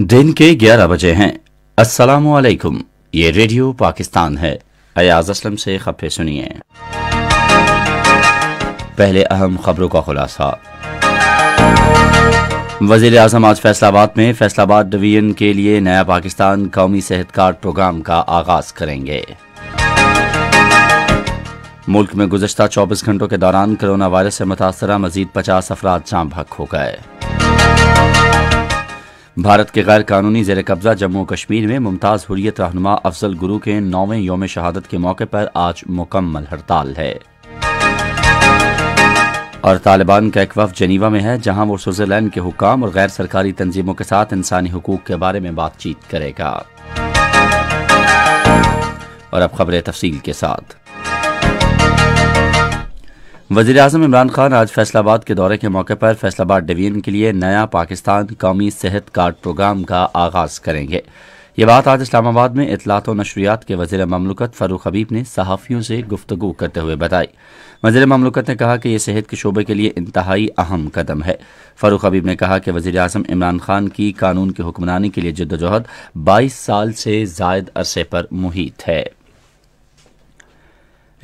दिन के 11 बजे हैं अस्सलाम वालेकुम ये रेडियो पाकिस्तान है अयाज असलम से खबरें सुनिए पहले अहम खबरों का खुलासा वजीर अजम आज फैसलाबाद में फैसलाबाद डिवीजन के लिए नया पाकिस्तान कौमी सेहत कार्ड प्रोग्राम का आगाज करेंगे मुल्क में गुजशत 24 घंटों के दौरान कोरोना वायरस से मुतासरा मजीद 50 अफराद जाम भक हो गए भारत के गैर कानूनी जेर कब्जा जम्मू कश्मीर में मुमताज़ हुरियत रहनुमा अफजल गुरु के नौवें योम शहादत के मौके पर आज मुकम्मल हड़ताल है और तालिबान का एक वफ जनीवा में है जहां वो स्विट्जरलैंड के हुकाम और गैर सरकारी तंजीमों के साथ इंसानी हकूक के बारे में बातचीत करेगा और अब खबरें तफसील के साथ वजी अजम इमरान खान आज फैसलाबाद के दौरे के मौके पर फैसलाबाद डिवीजन के लिए नया पाकिस्तान कौमी सेहत कार्ड प्रोग्राम का आगाज़ करेंगे ये बात आज इस्लामाबाद में इतलात व नशरियात के वजीर ममलकत फ़ारूक हबीब ने सहाफ़ियों से गुफ्तु करते हुए बताई वजीर ममलकत ने कहा कि यह सेहत के शोबे के लिए इंतहाई अहम कदम है फ़ारूक हबीब ने कहा कि वजी अजम इमरान खान की कानून की हुक्मरानी के लिए जद्दोजहद बाईस साल से जायद अरसे पर मुहित है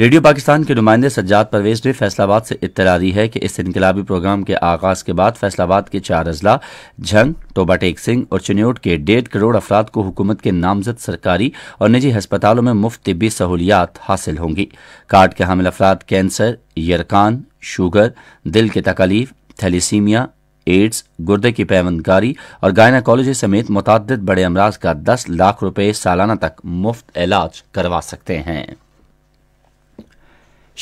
रेडियो पाकिस्तान के नुमाइंदे सज्जाद परवेज ने फैसलाबाद से इतला दी है कि इस इनकलाबी प्रोग्राम के आगाज के बाद फैसलाबाद के चार अजला झंग टोबा टेक सिंह और चिन्योट के डेढ़ करोड़ अफराद को हुकूमत के नामजद सरकारी और निजी हस्पतालों में मुफ्त तबी सहूलियात हासिल होंगी कार्ड के हामिल अफराद कैंसर यरकान शुगर दिल की तकालीफ थैलीसीमिया एड्स गुर्दे की पैमंदकारी और गायनाकोलॉजी समेत मुतद बड़े अमराज का दस लाख रुपये सालाना तक मुफ्त इलाज करवा सकते हैं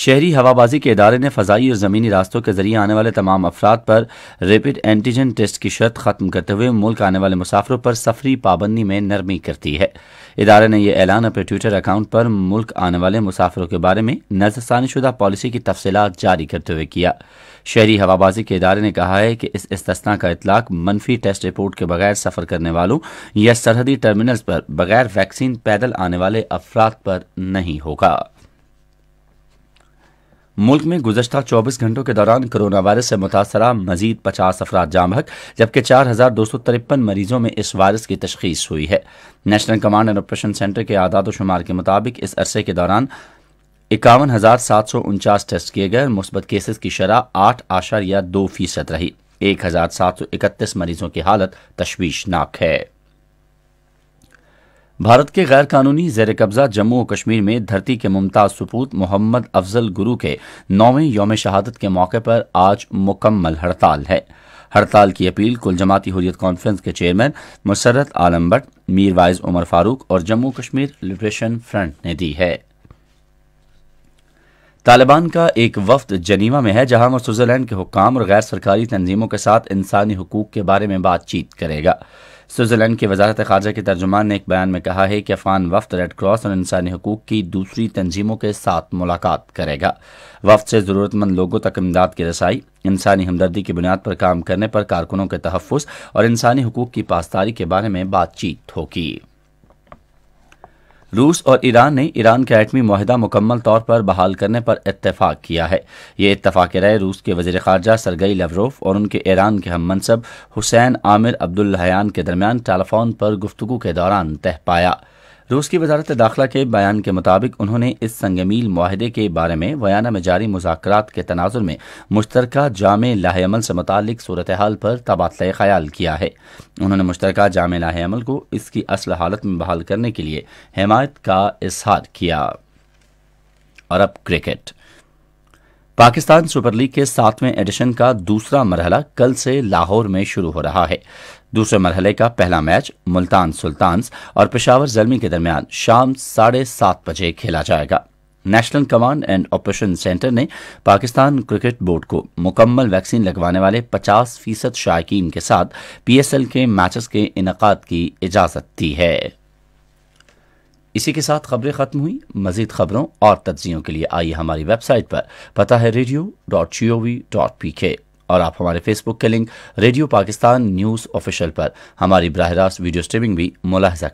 शहरी हवाबाजी के इदारे ने फ़जाई और ज़मीनी रास्तों के ज़रिए आने वाले तमाम अफराद पर रेपिड एंटीजन टेस्ट की शर्त ख़त्म करते हुए मुल्क आने वाले मुसाफरों पर सफरी पाबंदी में नरमी करती है इदारे ने यह ऐलान अपने ट्विटर अकाउंट पर मुल्क आने वाले मुसाफरों के बारे में नजरसानी शुदा पॉलिसी की तफसीत जारी करते हुए किया शहरी हवाबाजी के इदारे ने कहा है कि इस इस्तना का इतलाक मनफी टेस्ट रिपोर्ट के बगैर सफ़र करने वालों या सरहदी टर्मिनल्स पर बगैर वैक्सीन पैदल आने वाले अफराद पर नहीं होगा मुल्क में गुजशत 24 घंटों के दौरान कोरोना वायरस से मुतासरा मजीद 50 अफराद हक जबकि चार हज़ार दो सौ तिरपन मरीजों में इस वायरस की तशखीस हुई है national command and operation centre के आदाद शुमार के मुताबिक इस अरसे के दौरान इक्यावन हज़ार सात सौ उनचास टेस्ट किए गए और मुस्बत केसेस की शरह आठ आशार या दो फीसद रही एक हज़ार सात सौ इकतीस मरीजों की हालत तशवीशनाक है भारत के गैर कानूनी जेर कब्जा जम्मू और कश्मीर में धरती के मुमताज़ सपूत मोहम्मद अफजल गुरु के नौवें योम शहादत के मौके पर आज मुकम्मल हड़ताल है हड़ताल की अपील कुल जमाती हुरियत कॉन्फ्रेंस के चेयरमैन मुसरत आलम भट्ट मीर वाइज उमर फारूक और जम्मू कश्मीर लिबरेशन फ्रंट ने दी है तालिबान का एक वफद जनीवा में है जहां वो स्विट्ज़रलैंड के हुकाम और गैर सरकारी तंजीमों के साथ इंसानी हकूक के बारे में बातचीत करेगा स्विट्ज़रलैंड की वजारत खारजा के तर्जुमान ने एक बयान में कहा है कि अफगान वफद रेड क्रॉस और इंसानी हकूक की दूसरी तंजीमों के साथ मुलाकात करेगा वफद से ज़रूरतमंद लोगों तक इमदाद की रसाई इंसानी हमदर्दी की बुनियाद पर काम करने पर कारकुनों के तहफ़ और इंसानी हकूक की पासदारी के बारे में बातचीत होगी रूस और ईरान ने ईरान का एटमी माहिदा मुकम्मल तौर पर बहाल करने पर इतफाक किया है ये इतफाक राय रूस के वजीर खारजा सरगई लवरोफ और उनके ईरान के हम मनसब हुसैन आमिर अब्दुल्हान के दरमियान टेलीफोन पर गुफ्तू के दौरान तह पाया रूस की वजारत दाखिला के बयान के मुताबिक उन्होंने इस संगमील माहदे के बारे में वयाना में जारी मुजाकर के तनाजुर में मुश्तर जाम लाहमल से मुतक सूरत हाल पर तबादला ख्याल किया है उन्होंने मुश्तर जाम लाहमल को इसकी असल हालत में बहाल करने के लिए हमायत का इजहार किया और अब क्रिकेट पाकिस्तान सुपर लीग के सातवें एडिशन का दूसरा मरहला कल से लाहौर में शुरू हो रहा है दूसरे मरहले का पहला मैच मुल्तान सुल्तान्स और पेशावर जलमी के दरमियान शाम साढ़े सात बजे खेला जाएगा national command and operation centre ने पाकिस्तान क्रिकेट बोर्ड को मुकम्मल वैक्सीन लगवाने वाले 50 फीसद शायकीन के साथ पीएसएल के मैचेस के इनका की इजाज़त दी है इसी के साथ खबरें ख़त्म हुई मजीद खबरों और तज्जियों के लिए आइए हमारी वेबसाइट पर पता है radio dot G O V dot P K और आप हमारे फेसबुक के link radio Pakistan news official पर हमारी बरह रास्त वीडियो स्ट्रीमिंग भी मुलाहजा